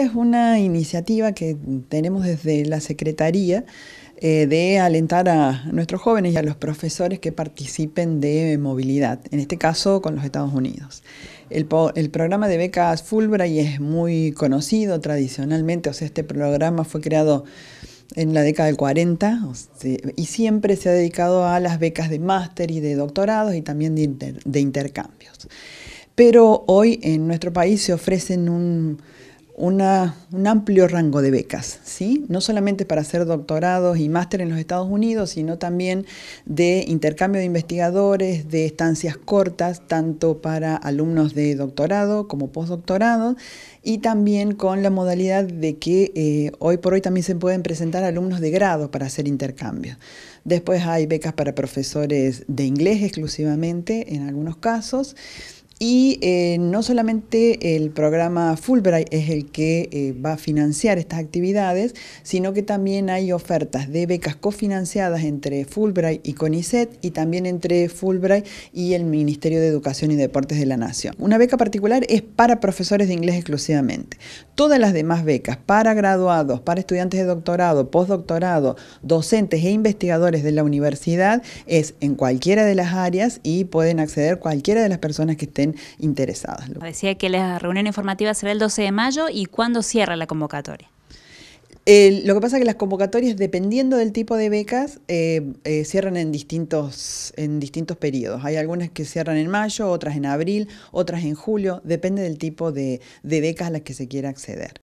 es una iniciativa que tenemos desde la Secretaría eh, de alentar a nuestros jóvenes y a los profesores que participen de movilidad, en este caso con los Estados Unidos. El, programa de becas Fulbright es muy conocido tradicionalmente, o sea, este programa fue creado en la década del 40 y siempre se ha dedicado a las becas de máster y de doctorados y también de intercambios. Pero hoy en nuestro país se ofrecen un un amplio rango de becas, ¿sí? no solamente para hacer doctorados y máster en los Estados Unidos, sino también de intercambio de investigadores, de estancias cortas, tanto para alumnos de doctorado como postdoctorado, y también con la modalidad de que eh, hoy por hoy también se pueden presentar alumnos de grado para hacer intercambio. Después hay becas para profesores de inglés exclusivamente en algunos casos. Y eh, no solamente el programa Fulbright es el que eh, va a financiar estas actividades, sino que también hay ofertas de becas cofinanciadas entre Fulbright y CONICET y también entre Fulbright y el Ministerio de Educación y Deportes de la Nación. Una beca particular es para profesores de inglés exclusivamente. Todas las demás becas para graduados, para estudiantes de doctorado, postdoctorado, docentes e investigadores de la universidad es en cualquiera de las áreas y pueden acceder cualquiera de las personas que estén interesadas. Decía que la reunión informativa será el 12 de mayo y ¿cuándo cierra la convocatoria? lo que pasa es que las convocatorias, dependiendo del tipo de becas, eh, eh, cierran en distintos, en distintos periodos. Hay algunas que cierran en mayo, otras en abril, otras en julio, depende del tipo de, de becas a las que se quiera acceder.